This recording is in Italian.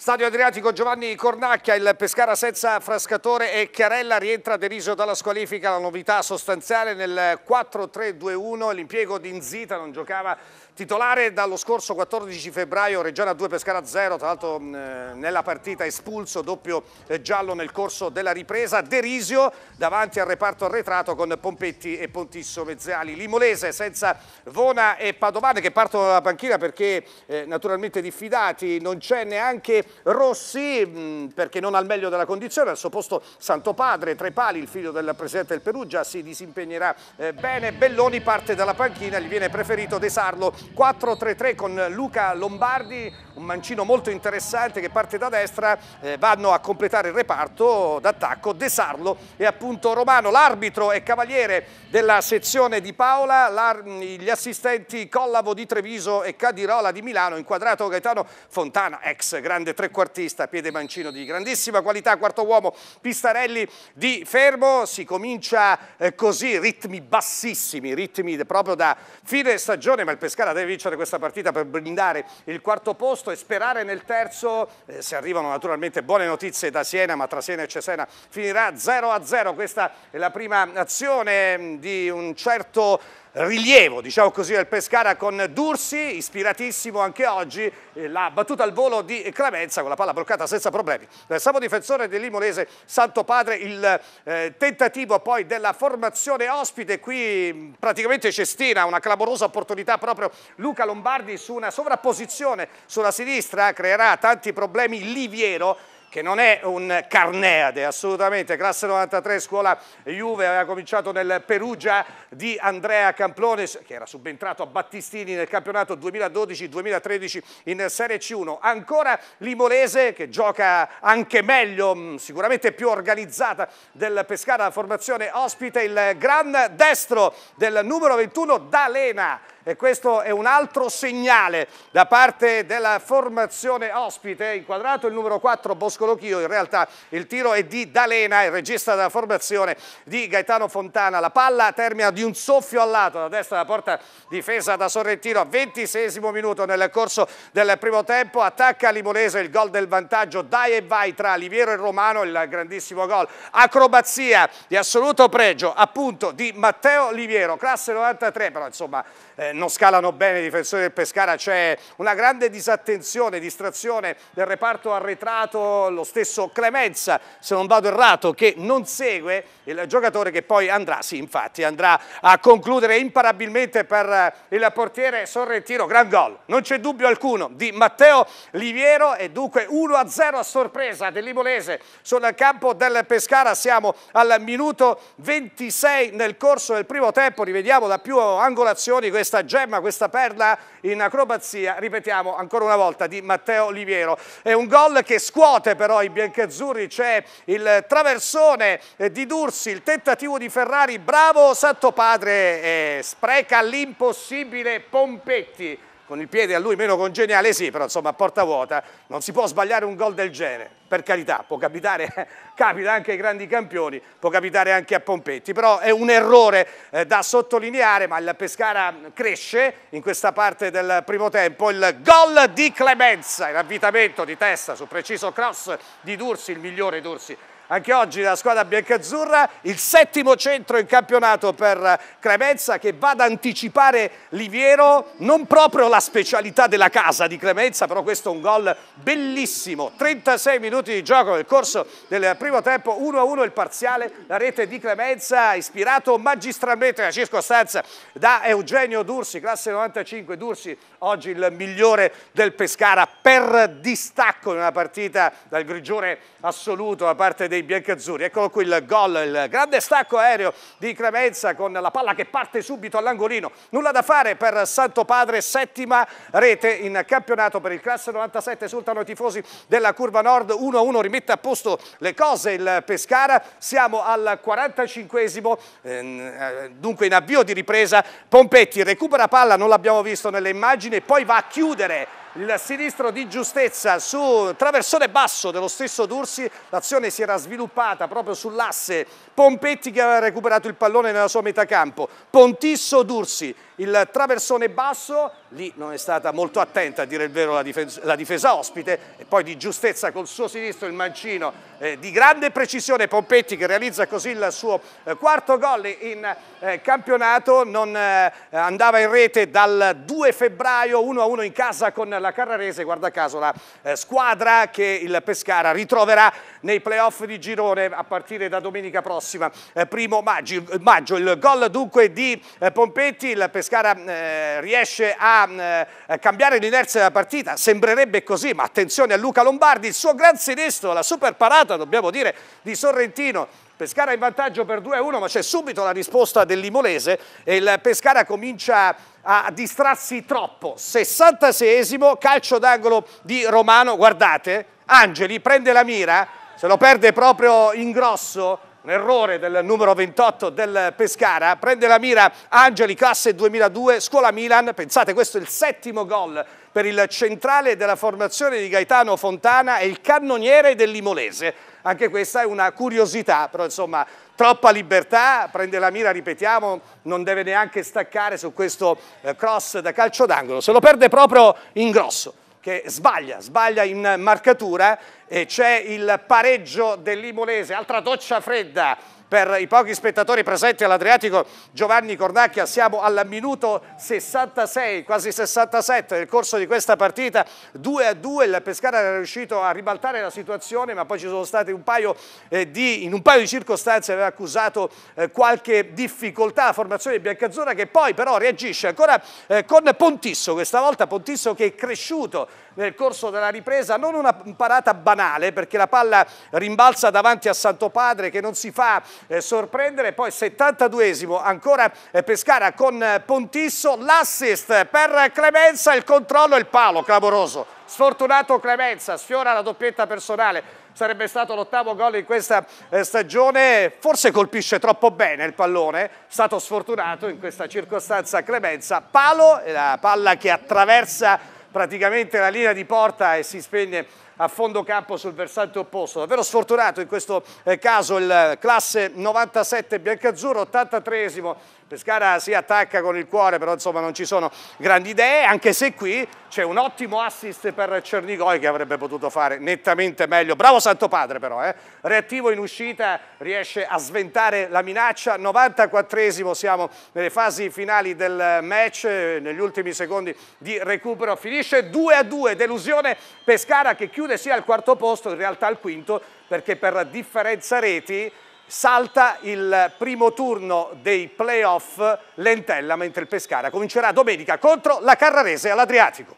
Stadio Adriatico Giovanni Cornacchia, il Pescara senza Frascatore e Chiarella rientra deriso dalla squalifica, la novità sostanziale nel 4-3-2-1, l'impiego di Nzita non giocava Titolare dallo scorso 14 febbraio Reggiana 2 Pescara 0, tra l'altro nella partita espulso, doppio eh, giallo nel corso della ripresa, Derisio davanti al reparto arretrato con Pompetti e Pontisso Mezzali, Limolese senza Vona e Padovane che partono dalla panchina perché eh, naturalmente diffidati, non c'è neanche Rossi perché non al meglio della condizione, al suo posto Santo Padre, Trepali, il figlio del presidente del Perugia, si disimpegnerà eh, bene, Belloni parte dalla panchina, gli viene preferito De Sarlo 4-3-3 con Luca Lombardi, un mancino molto interessante che parte da destra, eh, vanno a completare il reparto d'attacco De Sarlo e appunto Romano, l'arbitro e cavaliere della sezione di Paola, gli assistenti Collavo di Treviso e Cadirola di Milano, inquadrato Gaetano Fontana, ex grande trequartista, piede mancino di grandissima qualità, quarto uomo Pistarelli di Fermo, si comincia eh, così, ritmi bassissimi, ritmi proprio da fine stagione, ma il Pescara deve vincere questa partita per blindare il quarto posto e sperare nel terzo, eh, se arrivano naturalmente buone notizie da Siena, ma tra Siena e Cesena finirà 0-0, questa è la prima azione mm, di un certo rilievo, diciamo così, del Pescara con Dursi, ispiratissimo anche oggi, eh, la battuta al volo di Clemenza con la palla bloccata senza problemi. Del eh, Samo difensore dell'Imolese, Santo Padre, il eh, tentativo poi della formazione ospite, qui mm, praticamente cestina, una clamorosa opportunità proprio Luca Lombardi su una sovrapposizione sulla sinistra, creerà tanti problemi Liviero, che non è un Carneade, assolutamente, classe 93, scuola Juve, aveva cominciato nel Perugia di Andrea Camplones che era subentrato a Battistini nel campionato 2012-2013 in Serie C1. Ancora Limolese, che gioca anche meglio, mm, sicuramente più organizzata del Pescara, la formazione ospite, il gran destro del numero 21 D'Alena e questo è un altro segnale da parte della formazione ospite, inquadrato il numero 4 Boscolo Chio, in realtà il tiro è di D'Alena, il regista della formazione di Gaetano Fontana, la palla termina di un soffio al lato da destra la porta difesa da Sorrentino, 26 minuto nel corso del primo tempo, attacca Limonese il gol del vantaggio, dai e vai tra Liviero e Romano, il grandissimo gol, acrobazia di assoluto pregio appunto di Matteo Liviero, classe 93, però insomma eh, non scalano bene i difensori del Pescara, c'è una grande disattenzione, distrazione del reparto arretrato, lo stesso Clemenza, se non vado errato, che non segue il giocatore che poi andrà, sì infatti, andrà a concludere imparabilmente per il portiere Sorrentino, gran gol, non c'è dubbio alcuno, di Matteo Liviero e dunque 1-0 a sorpresa dell'Imolese sul campo del Pescara, siamo al minuto 26 nel corso del primo tempo, rivediamo da più angolazioni questa questa gemma, questa perla in acrobazia, ripetiamo ancora una volta, di Matteo Oliviero. È un gol che scuote però i biancazzurri, c'è il traversone eh, di Dursi, il tentativo di Ferrari, bravo Santo Padre, eh, spreca l'impossibile Pompetti con il piede a lui meno congeniale sì, però insomma a porta vuota non si può sbagliare un gol del genere, per carità, può capitare, capita anche ai grandi campioni, può capitare anche a Pompetti, però è un errore eh, da sottolineare, ma il Pescara cresce in questa parte del primo tempo, il gol di Clemenza, l'avvitamento di testa su preciso cross di Dursi, il migliore Dursi anche oggi la squadra biancazzurra, il settimo centro in campionato per Cremenza che va ad anticipare Liviero, non proprio la specialità della casa di Cremenza, però questo è un gol bellissimo. 36 minuti di gioco nel corso del primo tempo, 1-1 il parziale, la rete di Cremenza ispirato magistralmente alla circostanza da Eugenio Dursi, classe 95 Dursi, oggi il migliore del Pescara per distacco in una partita dal grigiore assoluto da parte dei dei biancazzurri. Eccolo qui il gol, il grande stacco aereo di Cremenza con la palla che parte subito all'angolino. Nulla da fare per Santo Padre, settima rete in campionato per il classe 97. Esultano i tifosi della Curva Nord, 1-1 rimette a posto le cose il Pescara. Siamo al 45esimo, ehm, eh, dunque in avvio di ripresa. Pompetti recupera palla, non l'abbiamo visto nelle immagini, poi va a chiudere il sinistro di giustezza su traversone basso dello stesso Dursi, l'azione si era sviluppata proprio sull'asse Pompetti che aveva recuperato il pallone nella sua metà campo, Pontisso Dursi, il traversone basso, lì non è stata molto attenta a dire il vero la difesa, la difesa ospite e poi di giustezza col suo sinistro il mancino eh, di grande precisione Pompetti che realizza così il suo eh, quarto gol in eh, campionato, non eh, andava in rete dal 2 febbraio 1-1 in casa con la la Carrarese, guarda caso la eh, squadra che il Pescara ritroverà nei playoff di girone a partire da domenica prossima, eh, primo maggio, maggio, Il gol dunque di eh, Pompetti, il Pescara eh, riesce eh, a cambiare l'inerzia della partita, sembrerebbe così, ma attenzione a Luca Lombardi, il suo gran sinistro, la super parata, dobbiamo dire, di Sorrentino Pescara in vantaggio per 2-1 ma c'è subito la risposta del Limolese e il Pescara comincia a distrarsi troppo 66esimo calcio d'angolo di Romano guardate Angeli prende la mira se lo perde proprio in grosso errore del numero 28 del Pescara, prende la mira Angeli, classe 2002, scuola Milan, pensate questo è il settimo gol per il centrale della formazione di Gaetano Fontana e il cannoniere dell'Imolese, Anche questa è una curiosità, però insomma troppa libertà, prende la mira, ripetiamo, non deve neanche staccare su questo eh, cross da calcio d'angolo, se lo perde proprio in grosso che sbaglia, sbaglia in marcatura, e c'è il pareggio dell'Imolese, altra doccia fredda per i pochi spettatori presenti all'Adriatico Giovanni Cornacchia, siamo al minuto 66, quasi 67 nel corso di questa partita, 2 a 2 il Pescara era riuscito a ribaltare la situazione ma poi ci sono state un paio eh, di, in un paio di circostanze aveva accusato eh, qualche difficoltà la formazione di Biancazzona che poi però reagisce ancora eh, con Pontisso, questa volta Pontisso che è cresciuto nel corso della ripresa non una parata banale perché la palla rimbalza davanti a Santo Padre che non si fa eh, sorprendere, poi 72esimo ancora eh, Pescara con eh, Pontisso, l'assist per Clemenza, il controllo e il palo clamoroso. Sfortunato Clemenza, sfiora la doppietta personale, sarebbe stato l'ottavo gol in questa eh, stagione, forse colpisce troppo bene il pallone, stato sfortunato in questa circostanza Clemenza, palo, la palla che attraversa praticamente la linea di porta e si spegne a fondo campo sul versante opposto. Davvero sfortunato in questo eh, caso il eh, classe 97 biancazzurro, 83esimo Pescara si attacca con il cuore, però insomma non ci sono grandi idee, anche se qui c'è un ottimo assist per Cernicoi che avrebbe potuto fare nettamente meglio. Bravo Santo Padre però, eh? reattivo in uscita, riesce a sventare la minaccia. 94esimo, siamo nelle fasi finali del match, negli ultimi secondi di recupero. Finisce 2 a 2, delusione Pescara che chiude sia al quarto posto, in realtà al quinto, perché per differenza reti salta il primo turno dei playoff Lentella mentre il Pescara comincerà domenica contro la Carrarese all'Adriatico.